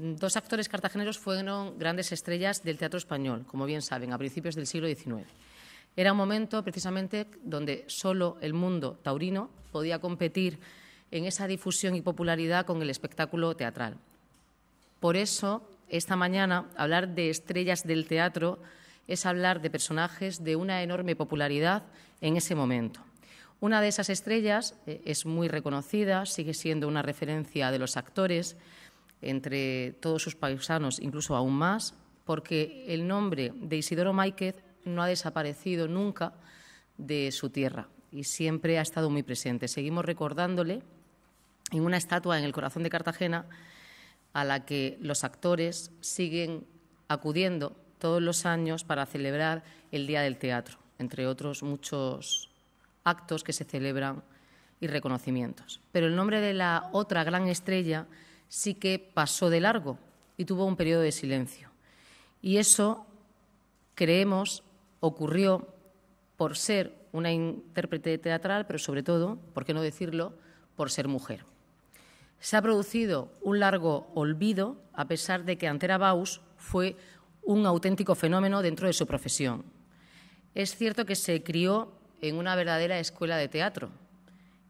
dos actores cartageneros fueron grandes estrellas del teatro español, como bien saben, a principios del siglo XIX. Era un momento precisamente donde solo el mundo taurino podía competir en esa difusión y popularidad con el espectáculo teatral. Por eso, esta mañana, hablar de estrellas del teatro es hablar de personajes de una enorme popularidad en ese momento. Una de esas estrellas eh, es muy reconocida, sigue siendo una referencia de los actores, entre todos sus paisanos, incluso aún más, porque el nombre de Isidoro Máiquez no ha desaparecido nunca de su tierra y siempre ha estado muy presente. Seguimos recordándole en una estatua en el corazón de Cartagena a la que los actores siguen acudiendo todos los años para celebrar el Día del Teatro, entre otros muchos actos que se celebran y reconocimientos. Pero el nombre de la otra gran estrella sí que pasó de largo y tuvo un periodo de silencio. Y eso, creemos, ocurrió por ser una intérprete teatral, pero sobre todo, ¿por qué no decirlo?, por ser mujer. Se ha producido un largo olvido, a pesar de que Antera Baus fue un auténtico fenómeno dentro de su profesión. Es cierto que se crió en una verdadera escuela de teatro,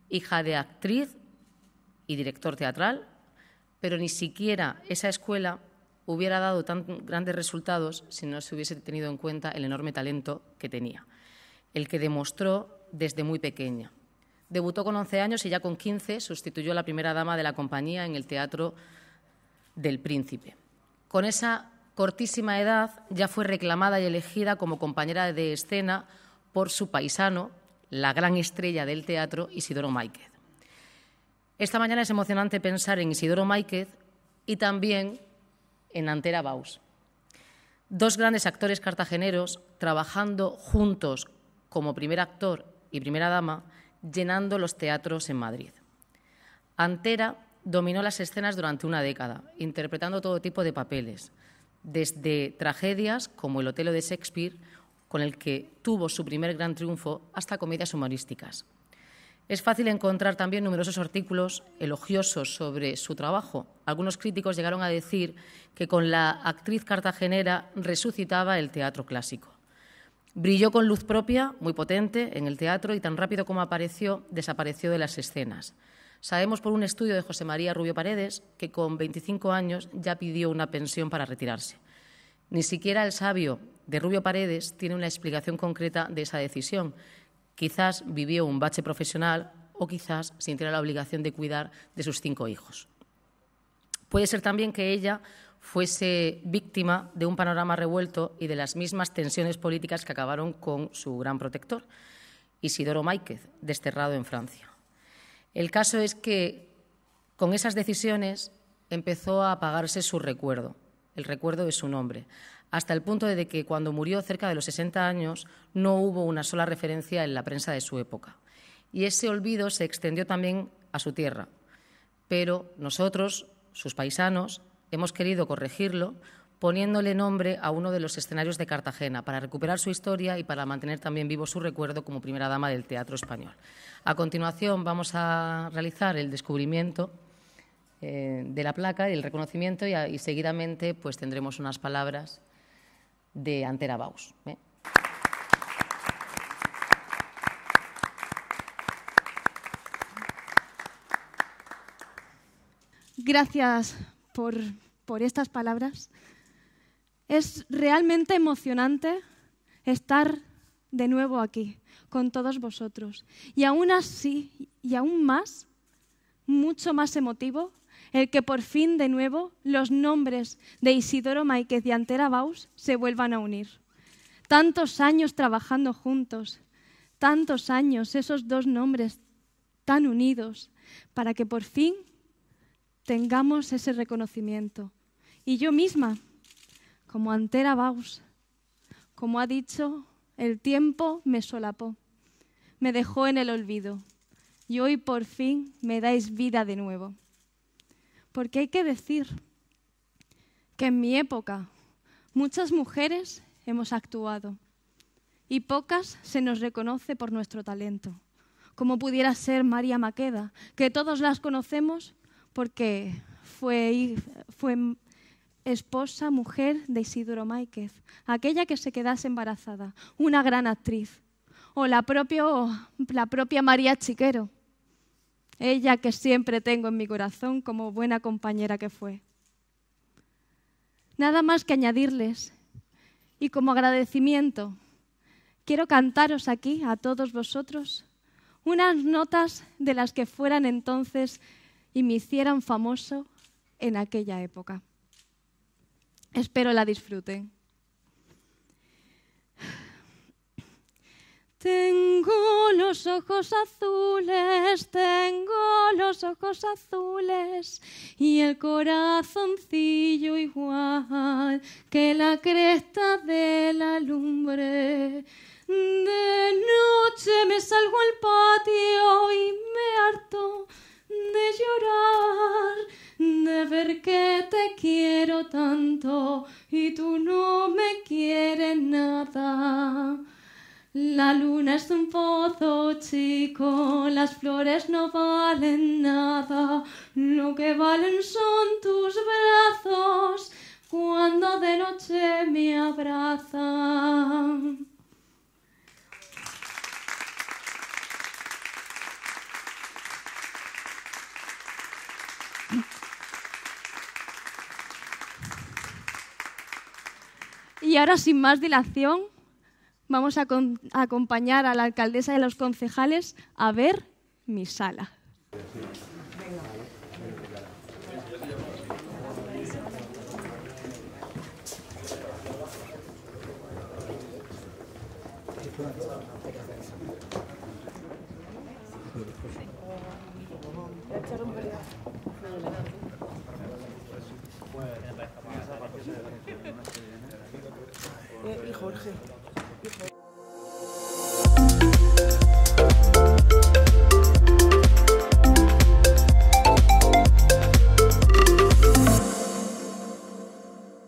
hija de actriz y director teatral, pero ni siquiera esa escuela hubiera dado tan grandes resultados si no se hubiese tenido en cuenta el enorme talento que tenía, el que demostró desde muy pequeña. Debutó con 11 años y ya con 15 sustituyó a la primera dama de la compañía en el Teatro del Príncipe. Con esa cortísima edad ya fue reclamada y elegida como compañera de escena por su paisano, la gran estrella del teatro Isidoro Maiked. Esta mañana es emocionante pensar en Isidoro Máiquez y también en Antera Baus. Dos grandes actores cartageneros trabajando juntos como primer actor y primera dama, llenando los teatros en Madrid. Antera dominó las escenas durante una década, interpretando todo tipo de papeles, desde tragedias como El Otelo de Shakespeare, con el que tuvo su primer gran triunfo, hasta comedias humorísticas. Es fácil encontrar también numerosos artículos elogiosos sobre su trabajo. Algunos críticos llegaron a decir que con la actriz cartagenera resucitaba el teatro clásico. Brilló con luz propia, muy potente, en el teatro y tan rápido como apareció, desapareció de las escenas. Sabemos por un estudio de José María Rubio Paredes que con 25 años ya pidió una pensión para retirarse. Ni siquiera el sabio de Rubio Paredes tiene una explicación concreta de esa decisión, Quizás vivió un bache profesional o quizás sintiera la obligación de cuidar de sus cinco hijos. Puede ser también que ella fuese víctima de un panorama revuelto y de las mismas tensiones políticas que acabaron con su gran protector, Isidoro Máiquez, desterrado en Francia. El caso es que con esas decisiones empezó a apagarse su recuerdo, el recuerdo de su nombre, hasta el punto de que cuando murió cerca de los 60 años no hubo una sola referencia en la prensa de su época. Y ese olvido se extendió también a su tierra. Pero nosotros, sus paisanos, hemos querido corregirlo poniéndole nombre a uno de los escenarios de Cartagena para recuperar su historia y para mantener también vivo su recuerdo como primera dama del teatro español. A continuación vamos a realizar el descubrimiento eh, de la placa, y el reconocimiento y, y seguidamente pues tendremos unas palabras de Antera Baus. ¿eh? Gracias por, por estas palabras. Es realmente emocionante estar de nuevo aquí, con todos vosotros. Y aún así, y aún más, mucho más emotivo el que por fin de nuevo los nombres de Isidoro Máquez y Antera Baus se vuelvan a unir. Tantos años trabajando juntos, tantos años esos dos nombres tan unidos, para que por fin tengamos ese reconocimiento. Y yo misma, como Antera Baus, como ha dicho, el tiempo me solapó, me dejó en el olvido y hoy por fin me dais vida de nuevo. Porque hay que decir que en mi época muchas mujeres hemos actuado y pocas se nos reconoce por nuestro talento, como pudiera ser María Maqueda, que todos las conocemos porque fue, esposa, mujer de Isidoro Máiquez, aquella que se quedase embarazada, una gran actriz, o la propia María Chiquero ella que siempre tengo en mi corazón como buena compañera que fue. Nada más que añadirles. Y como agradecimiento, quiero cantaros aquí a todos vosotros unas notas de las que fueran entonces y me hicieran famoso en aquella época. Espero la disfruten. Tengo los ojos azules, tengo los ojos azules y el corazoncillo igual que la cresta de la lumbre. De noche me salgo al patio y me harto de llorar, de ver que te quiero tanto y tú no La luna es un pozo chico, las flores no valen nada, lo que valen son tus brazos cuando de noche me abrazan. Y ahora, sin más dilación, vamos a, acompañar a la alcaldesa y a los concejales a ver mi sala. Eh, y Jorge. Beautiful.